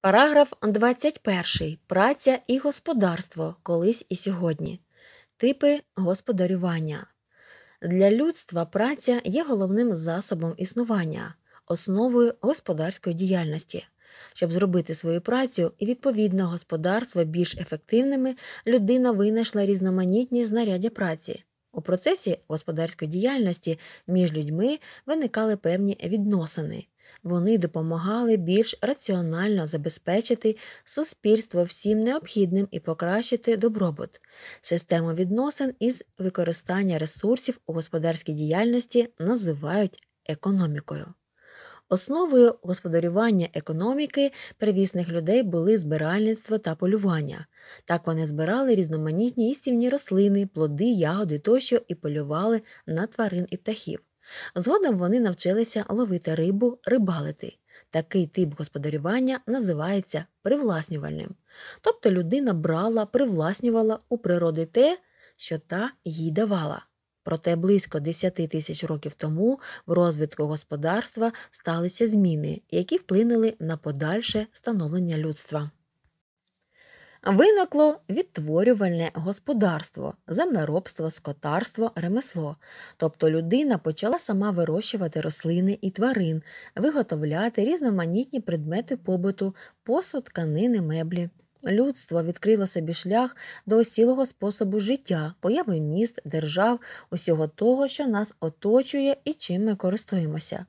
Параграф 21. Праця і господарство колись і сьогодні. Типи господарювання. Для людства праця є головним засобом існування, основою господарської діяльності. Щоб зробити свою працю і відповідно господарство більш ефективними, людина винайшла різноманітні знаряддя праці. У процесі господарської діяльності між людьми виникали певні відносини. Вони допомагали більш раціонально забезпечити суспільство всім необхідним і покращити добробут, систему відносин із використання ресурсів у господарській діяльності називають економікою. Основою господарювання економіки привісних людей були збиральництво та полювання. Так вони збирали різноманітні істівні рослини, плоди, ягоди тощо і полювали на тварин і птахів. Згодом вони навчилися ловити рибу, рибалити. Такий тип господарювання називається привласнювальним. Тобто людина брала, привласнювала у природи те, що та їй давала. Проте близько 10 тисяч років тому в розвитку господарства сталися зміни, які вплинули на подальше становлення людства. Виникло відтворювальне господарство, землеробство, скотарство, ремесло. Тобто людина почала сама вирощувати рослини і тварин, виготовляти різноманітні предмети побуту, посуд, тканини, меблі. Людство відкрило собі шлях до осілого способу життя, появи міст, держав, усього того, що нас оточує і чим ми користуємося.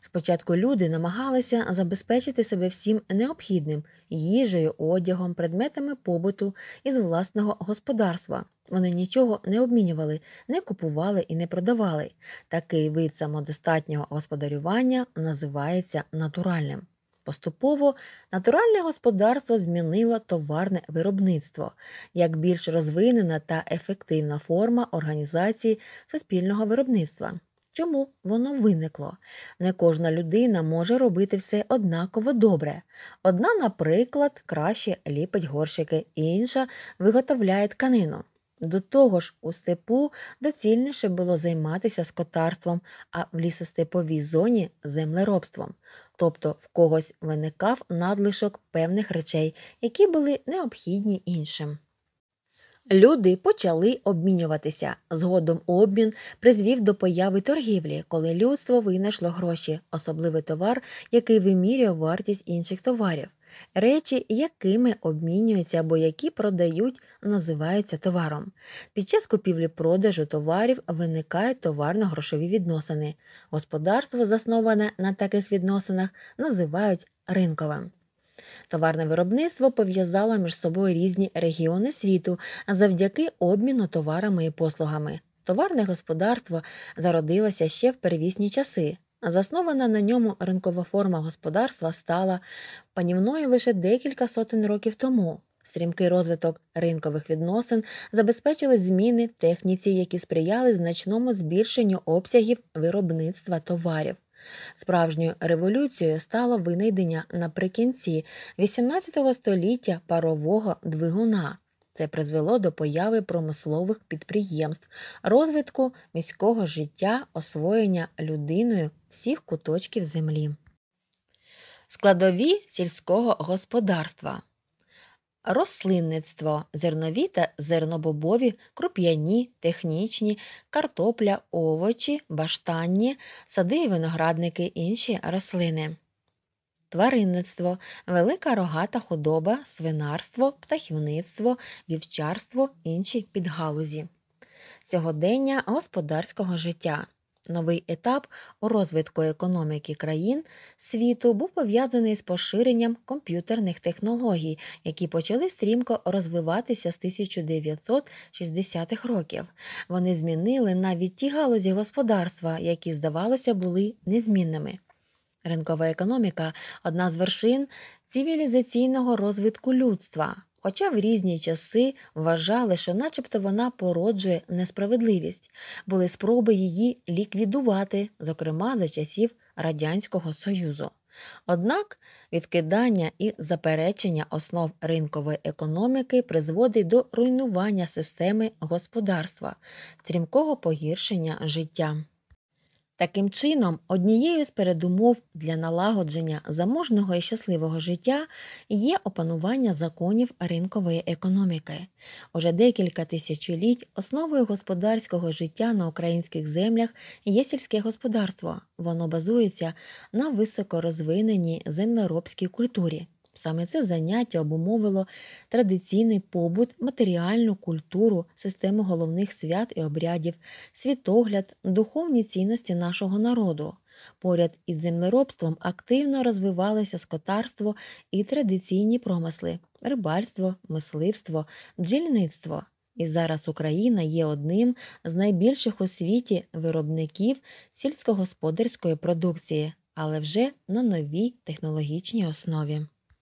Спочатку люди намагалися забезпечити себе всім необхідним їжею, одягом, предметами побуту із власного господарства. Вони нічого не обмінювали, не купували і не продавали. Такий вид самодостатнього господарювання називається натуральним. Поступово натуральне господарство змінило товарне виробництво як більш розвинена та ефективна форма організації суспільного виробництва чому воно виникло. Не кожна людина може робити все однаково добре. Одна, наприклад, краще ліпить горщики, інша виготовляє тканину. До того ж, у степу доцільніше було займатися скотарством, а в лісостеповій зоні землеробством, тобто в когось виникав надлишок певних речей, які були необхідні іншим. Люди почали обмінюватися. Згодом обмін призвів до появи торгівлі, коли людство винайшло гроші, особливий товар, який вимірює вартість інших товарів. Речі, якими обмінюються або які продають, називаються товаром. Під час купівлі-продажу товарів виникають товарно-грошові відносини. Господарство, засноване на таких відносинах, називають ринковим. Товарне виробництво пов'язало між собою різні регіони світу завдяки обміну товарами і послугами. Товарне господарство зародилося ще в первісні часи. Заснована на ньому ринкова форма господарства стала панівною лише декілька сотень років тому. Стрімкий розвиток ринкових відносин забезпечили зміни в техніці, які сприяли значному збільшенню обсягів виробництва товарів. Справжньою революцією стало винайдення наприкінці XVIII століття парового двигуна. Це призвело до появи промислових підприємств, розвитку міського життя, освоєння людиною всіх куточків землі. Складові сільського господарства рослинництво, зернові та зернобобові, круп'яні, технічні, картопля, овочі, баштанні, сади і виноградники, інші рослини. Тваринництво, велика рогата худоба, свинарство, птахівництво, вівчарство, інші підгалузі. Сьогодення господарського життя. Новий етап у розвитку економіки країн світу був пов'язаний з поширенням комп'ютерних технологій, які почали стрімко розвиватися з 1960-х років. Вони змінили навіть ті галузі господарства, які, здавалося, були незмінними. Ринкова економіка одна з вершин цивілізаційного розвитку людства. Хоча в різні часи вважали, що начебто вона породжує несправедливість, були спроби її ліквідувати, зокрема за часів Радянського Союзу. Однак відкидання і заперечення основ ринкової економіки призводить до руйнування системи господарства, стрімкого погіршення життя. Таким чином, однією з передумов для налагодження заможного і щасливого життя є опанування законів ринкової економіки. Уже декілька тисячоліть основою господарського життя на українських землях є сільське господарство. Воно базується на високорозвиненій землеробській культурі. Саме це заняття обумовило традиційний побут, матеріальну культуру, систему головних свят і обрядів, світогляд, духовні цінності нашого народу. Поряд із землеробством активно розвивалися скотарство і традиційні промисли рибальство, мисливство, бджільництво. І зараз Україна є одним з найбільших у світі виробників сільськогосподарської продукції, але вже на новій технологічній основі.